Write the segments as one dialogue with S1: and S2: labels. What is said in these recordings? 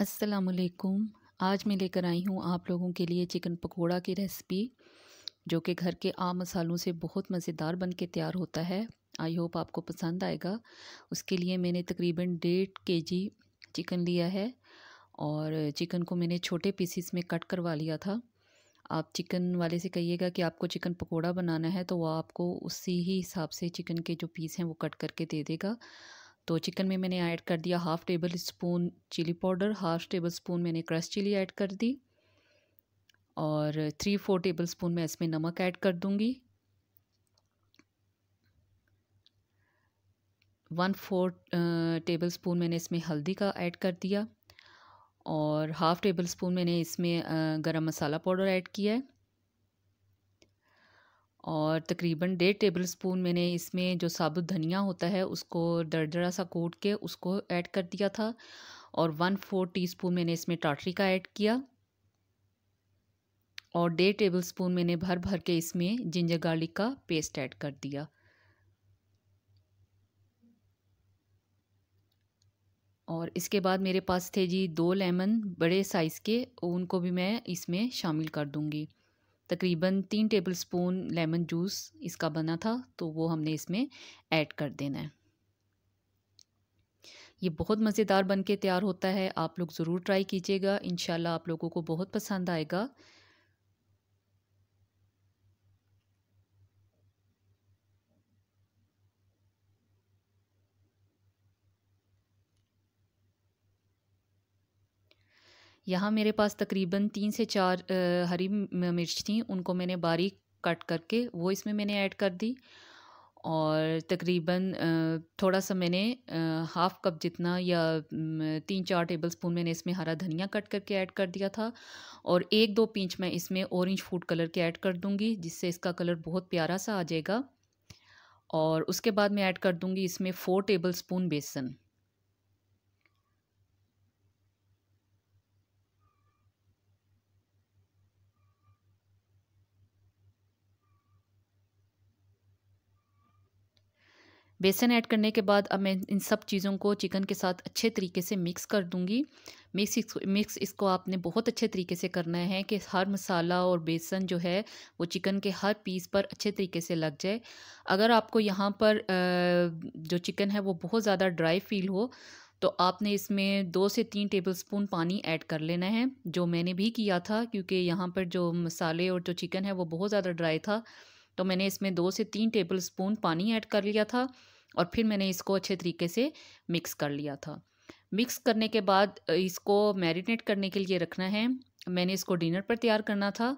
S1: असलकुम आज मैं लेकर आई हूँ आप लोगों के लिए चिकन पकोड़ा की रेसिपी जो कि घर के आम मसालों से बहुत मज़ेदार बन के तैयार होता है आई होप आपको पसंद आएगा उसके लिए मैंने तकरीबन डेढ़ के जी चिकन लिया है और चिकन को मैंने छोटे पीसीस में कट करवा लिया था आप चिकन वाले से कहिएगा कि आपको चिकन पकोड़ा बनाना है तो वह आपको उसी ही हिसाब से चिकन के जो पीस हैं वो कट करके दे देगा तो चिकन में मैंने ऐड कर दिया half tablespoon chilli powder half tablespoon मैंने क्रश चिली ऐड कर दी और थ्री फोर टेबल स्पून मैं इसमें नमक ऐड कर दूँगी वन फोर टेबल स्पून मैंने इसमें हल्दी का ऐड कर दिया और हाफ़ टेबल स्पून मैंने इसमें गरम मसाला पाउडर ऐड किया है और तकरीबन डेढ़ टेबल स्पून मैंने इसमें जो साबुत धनिया होता है उसको दरदरा सा कोट के उसको ऐड कर दिया था और वन फोर टीस्पून मैंने इसमें टाटरी का ऐड किया और डेढ़ टेबल स्पून मैंने भर भर के इसमें जिंजर गार्लिक का पेस्ट ऐड कर दिया और इसके बाद मेरे पास थे जी दो लेमन बड़े साइज़ के उनको भी मैं इसमें शामिल कर दूंगी तकरीबन तीन टेबल स्पून लेमन जूस इसका बना था तो वो हमने इसमें ऐड कर देना है ये बहुत मज़ेदार बन के तैयार होता है आप लोग ज़रूर ट्राई कीजिएगा इन आप लोगों को बहुत पसंद आएगा यहाँ मेरे पास तकरीबन तीन से चार हरी मिर्च थी उनको मैंने बारीक कट करके वो इसमें मैंने ऐड कर दी और तकरीबन थोड़ा सा मैंने हाफ़ कप जितना या तीन चार टेबल स्पून मैंने इसमें हरा धनिया कट करके ऐड कर दिया था और एक दो पिंच मैं इसमें ऑरेंज फूड कलर के ऐड कर दूँगी जिससे इसका कलर बहुत प्यारा सा आ जाएगा और उसके बाद मैं ऐड कर दूँगी इसमें फ़ोर टेबल स्पून बेसन बेसन ऐड करने के बाद अब मैं इन सब चीज़ों को चिकन के साथ अच्छे तरीके से मिक्स कर दूंगी मिक्स मिक्स इसको आपने बहुत अच्छे तरीके से करना है कि हर मसाला और बेसन जो है वो चिकन के हर पीस पर अच्छे तरीके से लग जाए अगर आपको यहाँ पर जो चिकन है वो बहुत ज़्यादा ड्राई फील हो तो आपने इसमें दो से तीन टेबलस्पून पानी ऐड कर लेना है जो मैंने भी किया था क्योंकि यहाँ पर जो मसाले और जो चिकन है वो बहुत ज़्यादा ड्राई था तो मैंने इसमें दो से तीन टेबल स्पून पानी ऐड कर लिया था और फिर मैंने इसको अच्छे तरीके से मिक्स कर लिया था मिक्स करने के बाद इसको मैरिनेट करने के लिए रखना है मैंने इसको डिनर पर तैयार करना था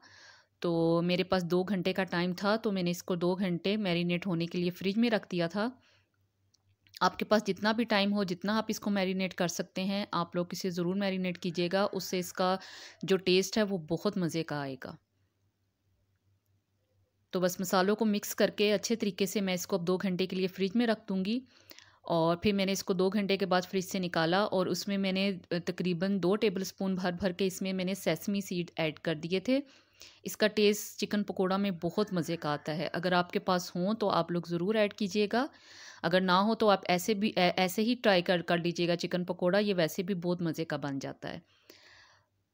S1: तो मेरे पास दो घंटे का टाइम था तो मैंने इसको दो घंटे मैरिनेट होने के लिए फ्रिज में रख दिया था आपके पास जितना भी टाइम हो जितना आप इसको मैरिनेट कर सकते हैं आप लोग इसे ज़रूर मैरिनेट कीजिएगा उससे इसका जो टेस्ट है वो बहुत मज़े का आएगा तो बस मसालों को मिक्स करके अच्छे तरीके से मैं इसको अब दो घंटे के लिए फ्रिज में रख दूँगी और फिर मैंने इसको दो घंटे के बाद फ्रिज से निकाला और उसमें मैंने तकरीबन दो टेबल स्पून भर भर के इसमें मैंने सेसमी सीड ऐड कर दिए थे इसका टेस्ट चिकन पकोड़ा में बहुत मज़े का आता है अगर आपके पास हों तो आप लोग ज़रूर ऐड कीजिएगा अगर ना हो तो आप ऐसे भी ऐ, ऐसे ही ट्राई कर कर लीजिएगा चिकन पकोड़ा ये वैसे भी बहुत मज़े का बन जाता है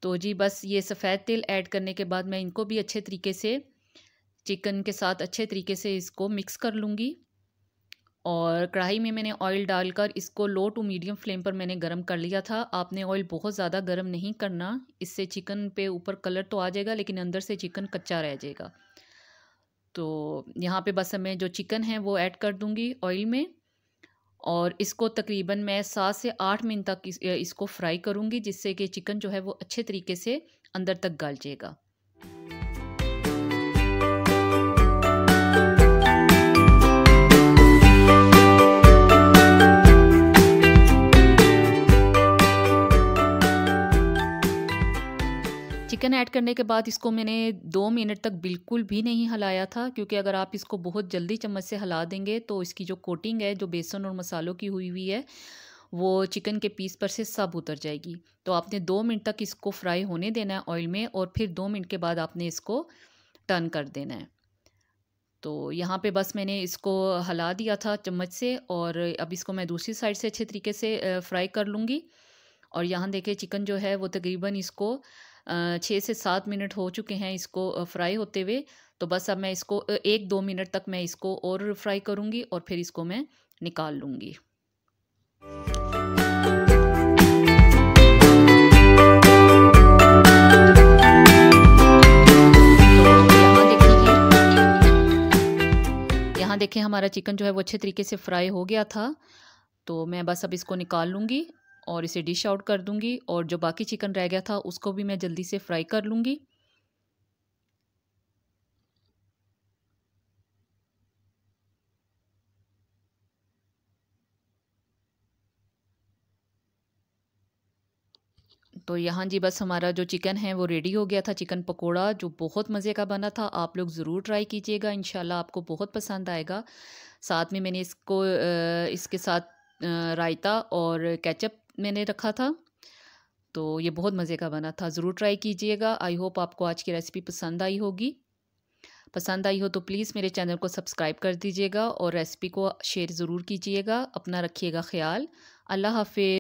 S1: तो जी बस ये सफ़ेद तेल ऐड करने के बाद मैं इनको भी अच्छे तरीके से चिकन के साथ अच्छे तरीके से इसको मिक्स कर लूँगी और कढ़ाई में मैंने ऑयल डालकर इसको लो टू मीडियम फ्लेम पर मैंने गर्म कर लिया था आपने ऑयल बहुत ज़्यादा गर्म नहीं करना इससे चिकन पे ऊपर कलर तो आ जाएगा लेकिन अंदर से चिकन कच्चा रह जाएगा तो यहाँ पे बस मैं जो चिकन है वो ऐड कर दूँगी ऑयल में और इसको तकरीबन मैं सात से आठ मिनट तक इस, इसको फ्राई करूँगी जिससे कि चिकन जो है वो अच्छे तरीके से अंदर तक गल जाएगा चिकन ऐड करने के बाद इसको मैंने दो मिनट तक बिल्कुल भी नहीं हलाया था क्योंकि अगर आप इसको बहुत जल्दी चम्मच से हिला देंगे तो इसकी जो कोटिंग है जो बेसन और मसालों की हुई हुई है वो चिकन के पीस पर से सब उतर जाएगी तो आपने दो मिनट तक इसको फ्राई होने देना है ऑयल में और फिर दो मिनट के बाद आपने इसको टर्न कर देना है तो यहाँ पे बस मैंने इसको हला दिया था चम्मच से और अब इसको मैं दूसरी साइड से अच्छे तरीके से फ्राई कर लूँगी और यहाँ देखे चिकन जो है वो तकरीबन इसको छः से सात मिनट हो चुके हैं इसको फ्राई होते हुए तो बस अब मैं इसको एक दो मिनट तक मैं इसको और फ्राई करूँगी और फिर इसको मैं निकाल लूँगी तो देखें हमारा चिकन जो है वो अच्छे तरीके से फ्राई हो गया था तो मैं बस अब इसको निकाल लूँगी और इसे डिश आउट कर दूंगी और जो बाकी चिकन रह गया था उसको भी मैं जल्दी से फ्राई कर लूँगी तो यहाँ जी बस हमारा जो चिकन है वो रेडी हो गया था चिकन पकोड़ा जो बहुत मज़े का बना था आप लोग ज़रूर ट्राई कीजिएगा इन आपको बहुत पसंद आएगा साथ में मैंने इसको इसके साथ रायता और केचप मैंने रखा था तो ये बहुत मज़े का बना था ज़रूर ट्राई कीजिएगा आई होप आपको आज की रेसिपी पसंद आई होगी पसंद आई हो तो प्लीज़ मेरे चैनल को सब्सक्राइब कर दीजिएगा और रेसिपी को शेयर ज़रूर कीजिएगा अपना रखिएगा ख्याल अल्लाह हाफि